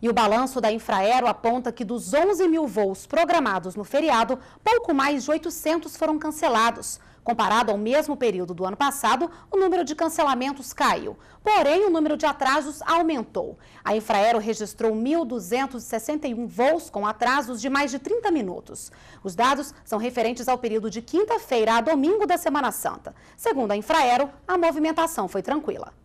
E o balanço da Infraero aponta que dos 11 mil voos programados no feriado, pouco mais de 800 foram cancelados. Comparado ao mesmo período do ano passado, o número de cancelamentos caiu. Porém, o número de atrasos aumentou. A Infraero registrou 1.261 voos com atrasos de mais de 30 minutos. Os dados são referentes ao período de quinta-feira a domingo da Semana Santa. Segundo a Infraero, a movimentação foi tranquila.